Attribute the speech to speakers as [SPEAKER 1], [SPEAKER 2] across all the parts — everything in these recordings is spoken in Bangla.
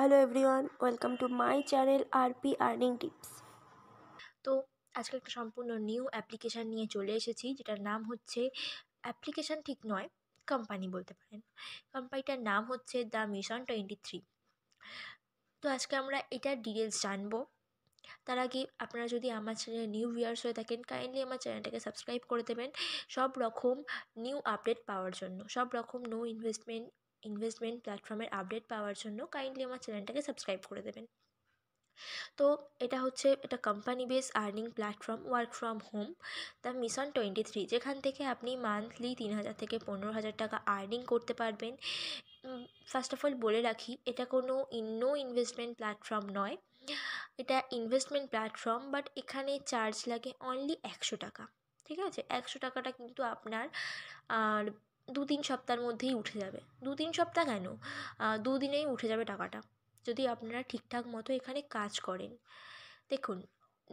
[SPEAKER 1] hello everyone welcome to my channel R P earning tips তো আজকে একটা সম্পূর্ণ নিউ অ্যাপ্লিকেশান নিয়ে চলে এসেছি যেটার নাম হচ্ছে অ্যাপ্লিকেশান ঠিক নয় কোম্পানি বলতে পারেন কোম্পানিটার নাম হচ্ছে দ্য মিশন টোয়েন্টি থ্রি তো আজকে আমরা এটার ডিটেলস জানবো তার আগে আপনারা যদি আমার চ্যানেলে নিউ ভিউয়ার্স হয়ে থাকেন কাইন্ডলি আমার চ্যানেলটাকে সাবস্ক্রাইব করে দেবেন সব রকম নিউ আপডেট পাওয়ার জন্য সব রকম নো ইনভেস্টমেন্ট ইনভেস্টমেন্ট প্ল্যাটফর্মের আপডেট পাওয়ার জন্য কাইন্ডলি আমার চ্যানেলটাকে সাবস্ক্রাইব করে দেবেন তো এটা হচ্ছে এটা company base earning platform work from home the mission twenty three যেখান থেকে আপনি মান্থলি তিন হাজার থেকে পনেরো হাজার টাকা আর্নিং করতে পারবেন ফার্স্ট অফ অল বলে রাখি এটা কোনো নো ইনভেস্টমেন্ট প্ল্যাটফর্ম নয় এটা ইনভেস্টমেন্ট প্ল্যাটফর্ম বাট এখানে চার্জ লাগে অনলি একশো টাকা ঠিক আছে একশো টাকাটা কিন্তু আপনার আর দু তিন সপ্তাহের মধ্যেই উঠে যাবে দু তিন সপ্তাহ কেন দু দিনেই উঠে যাবে টাকাটা যদি আপনারা ঠিকঠাক মতো এখানে কাজ করেন দেখুন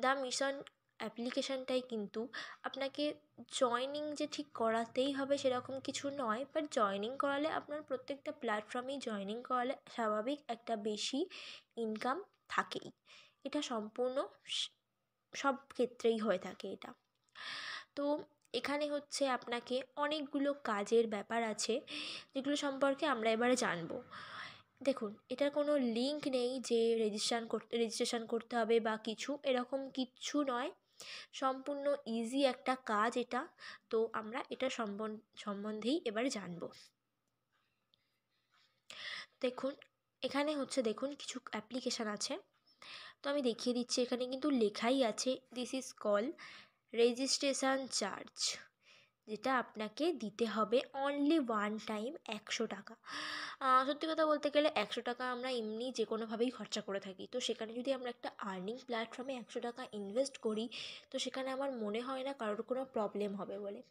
[SPEAKER 1] দ্য মিশন অ্যাপ্লিকেশানটাই কিন্তু আপনাকে জয়নিং যে ঠিক করাতেই হবে সেরকম কিছু নয় বাট জয়নিং করালে আপনার প্রত্যেকটা প্ল্যাটফর্মেই জয়নিং করালে স্বাভাবিক একটা বেশি ইনকাম থাকেই এটা সম্পূর্ণ সব ক্ষেত্রেই হয়ে থাকে এটা তো এখানে হচ্ছে আপনাকে অনেকগুলো কাজের ব্যাপার আছে যেগুলো সম্পর্কে আমরা এবারে জানব দেখুন এটার কোনো লিঙ্ক নেই যে রেজিস্ট্রান করতে রেজিস্ট্রেশন করতে হবে বা কিছু এরকম কিচ্ছু নয় সম্পূর্ণ ইজি একটা কাজ এটা তো আমরা এটা সম্বন্ধেই এবার জানব দেখুন এখানে হচ্ছে দেখুন কিছু অ্যাপ্লিকেশান আছে তো আমি দেখিয়ে দিচ্ছি এখানে কিন্তু লেখাই আছে this is call registration charge যেটা আপনাকে দিতে হবে অনলি ওয়ান টাইম একশো টাকা সত্যি কথা বলতে গেলে একশো টাকা আমরা এমনি যে কোনোভাবেই খরচা করে থাকি তো সেখানে যদি আমরা একটা আর্নিং প্ল্যাটফর্মে একশো টাকা ইনভেস্ট করি তো সেখানে আমার মনে হয় না কারোর কোনো প্রবলেম হবে বলে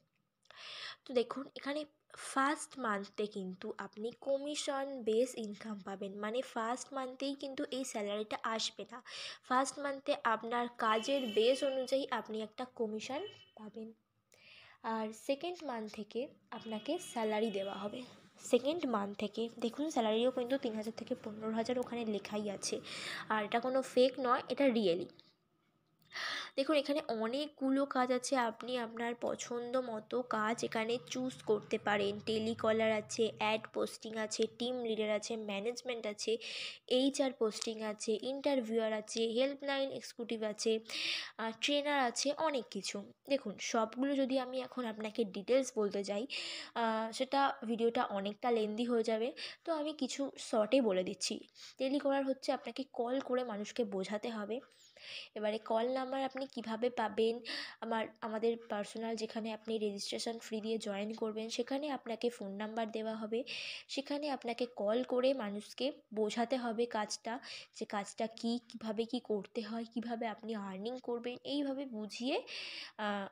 [SPEAKER 1] তো দেখুন এখানে ফার্স্ট মান্থে কিন্তু আপনি কমিশন বেস ইনকাম পাবেন মানে ফার্স্ট মান্থেই কিন্তু এই স্যালারিটা আসবে না ফার্স্ট মান্থে আপনার কাজের বেস অনুযায়ী আপনি একটা কমিশন পাবেন আর সেকেন্ড মান্থ থেকে আপনাকে স্যালারি দেওয়া হবে সেকেন্ড মান্থ থেকে দেখুন স্যালারিও কিন্তু তিন হাজার থেকে পনেরো হাজার ওখানে লেখাই আছে আর এটা কোনো ফেক নয় এটা রিয়েলি দেখুন এখানে অনেকগুলো কাজ আছে আপনি আপনার পছন্দ মতো কাজ এখানে চুজ করতে পারেন টেলিকলার আছে অ্যাড পোস্টিং আছে টিম লিডার আছে ম্যানেজমেন্ট আছে এইচআর পোস্টিং আছে ইন্টারভিউয়ার আছে হেল্পলাইন এক্সিকিউটিভ আছে ট্রেনার আছে অনেক কিছু দেখুন সবগুলো যদি আমি এখন আপনাকে ডিটেলস বলতে যাই সেটা ভিডিওটা অনেকটা লেন্দি হয়ে যাবে তো আমি কিছু শর্টে বলে দিচ্ছি টেলিকলার হচ্ছে আপনাকে কল করে মানুষকে বোঝাতে হবে এবারে কল নাম্বার আপনি কিভাবে পাবেন আমার আমাদের পার্সোনাল যেখানে আপনি রেজিস্ট্রেশন ফ্রি দিয়ে জয়েন করবেন সেখানে আপনাকে ফোন নাম্বার দেওয়া হবে সেখানে আপনাকে কল করে মানুষকে বোঝাতে হবে কাজটা যে কাজটা কী কীভাবে কী করতে হয় কিভাবে আপনি আর্নিং করবেন এইভাবে বুঝিয়ে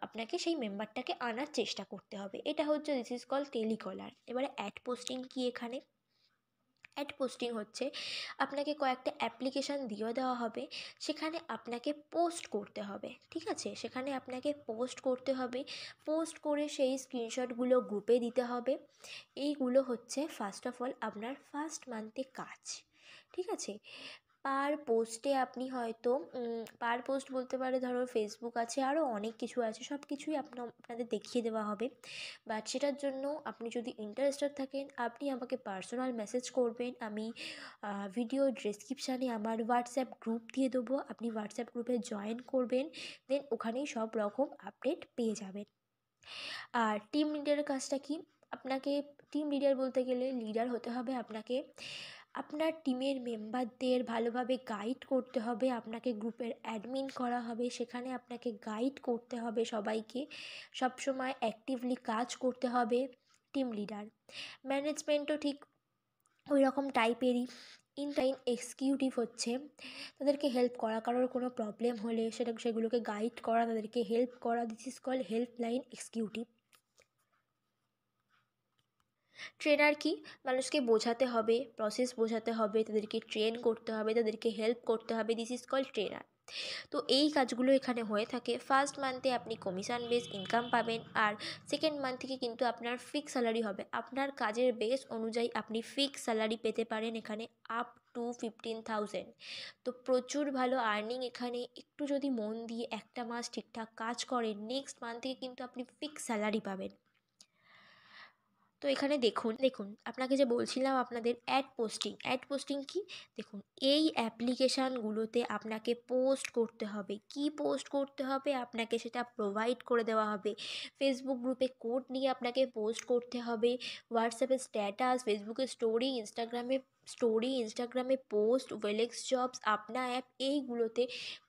[SPEAKER 1] আপনাকে সেই মেম্বারটাকে আনার চেষ্টা করতে হবে এটা হচ্ছে দিস ইজ কল টেলিকলার এবারে অ্যাড পোস্টিং কি এখানে অ্যাড পোস্টিং হচ্ছে আপনাকে কয়েকটা অ্যাপ্লিকেশান দিয়ে দেওয়া হবে সেখানে আপনাকে পোস্ট করতে হবে ঠিক আছে সেখানে আপনাকে পোস্ট করতে হবে পোস্ট করে সেই স্ক্রিনশটগুলো গ্রুপে দিতে হবে এইগুলো হচ্ছে ফার্স্ট অফ অল আপনার ফার্স্ট মান্থে কাজ ঠিক আছে পার পোস্টে আপনি হয়তো পার পোস্ট বলতে পারে ধরো ফেসবুক আছে আরও অনেক কিছু আছে সব কিছুই আপনা আপনাদের দেখিয়ে দেওয়া হবে বাট সেটার জন্য আপনি যদি ইন্টারেস্টেড থাকেন আপনি আমাকে পার্সোনাল মেসেজ করবেন আমি ভিডিও ডিসক্রিপশানে আমার হোয়াটসঅ্যাপ গ্রুপ দিয়ে দেবো আপনি হোয়াটসঅ্যাপ গ্রুপে জয়েন করবেন দেন ওখানেই সব রকম আপডেট পেয়ে যাবেন আর টিম লিডারের কাজটা কি আপনাকে টিম লিডার বলতে গেলে লিডার হতে হবে আপনাকে আপনার টিমের মেম্বারদের ভালোভাবে গাইড করতে হবে আপনাকে গ্রুপের অ্যাডমিন করা হবে সেখানে আপনাকে গাইড করতে হবে সবাইকে সবসময় অ্যাক্টিভলি কাজ করতে হবে টিম লিডার ম্যানেজমেন্টও ঠিক ওই রকম টাইপেরই ইন টাইম এক্সিকিউটিভ হচ্ছে তাদেরকে হেল্প করা কারোর কোনো প্রবলেম হলে সেটা সেগুলোকে গাইড করা তাদেরকে হেল্প করা this is call helpline executive trainer কি মানুষকে বোঝাতে হবে প্রসেস বোঝাতে হবে তাদেরকে ট্রেন করতে হবে তাদেরকে হেল্প করতে হবে দিস ইজ কল ট্রেনার তো এই কাজগুলো এখানে হয়ে থাকে ফার্স্ট মান্থে আপনি কমিশন বেস ইনকাম পাবেন আর সেকেন্ড মান্থ থেকে কিন্তু আপনার ফিক্স স্যালারি হবে আপনার কাজের বেস অনুযায়ী আপনি ফিক্স স্যালারি পেতে পারেন এখানে আপ টু ফিফটিন থাউজেন্ড তো প্রচুর ভালো আর্নিং এখানে একটু যদি মন দিয়ে একটা মাস ঠিকঠাক কাজ করেন নেক্সট মান্থ থেকে কিন্তু আপনি ফিক্স স্যালারি পাবেন তো এখানে দেখুন দেখুন আপনাকে যে বলছিলাম আপনাদের অ্যাড পোস্টিং অ্যাড পোস্টিং কি দেখুন এই অ্যাপ্লিকেশন গুলোতে আপনাকে পোস্ট করতে হবে কি পোস্ট করতে হবে আপনাকে সেটা प्रोवाइड করে দেওয়া হবে ফেসবুক গ্রুপে কোড নিয়ে আপনাকে পোস্ট করতে হবে WhatsApp এ স্ট্যাটাস Facebook এ স্টোরি Instagram এ স্টোরি Instagram এ post Velix jobs apna app এই গুলোতে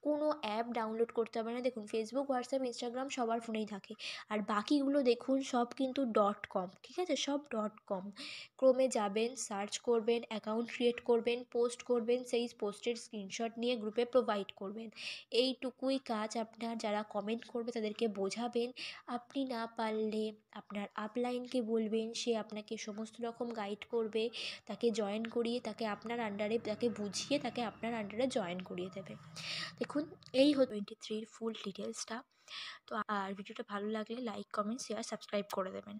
[SPEAKER 1] কোনো অ্যাপ ডাউনলোড করতে হবে না দেখুন ফেসবুক হোয়াটসঅ্যাপ ইনস্টাগ্রাম সবার ফোনেই থাকে আর বাকিগুলো দেখুন সব কিন্তু ডট কম ঠিক আছে সব ডট কম ক্রোমে যাবেন সার্চ করবেন অ্যাকাউন্ট ক্রিয়েট করবেন পোস্ট করবেন সেই পোস্টের স্ক্রিনশট নিয়ে গ্রুপে প্রোভাইড করবেন এইটুকুই কাজ আপনার যারা কমেন্ট করবে তাদেরকে বোঝাবেন আপনি না পারলে আপনার আপলাইনকে বলবেন সে আপনাকে সমস্ত রকম গাইড করবে তাকে জয়েন করিয়ে তাকে আপনার আন্ডারে তাকে বুঝিয়ে তাকে আপনার আন্ডারে জয়েন করিয়ে দেবে দেখুন দেখুন এই হল টোয়েন্টি থ্রির ফুল ডিটেলসটা তো আর ভিডিওটা ভালো লাগলে লাইক কমেন্ট শেয়ার সাবস্ক্রাইব করে দেবেন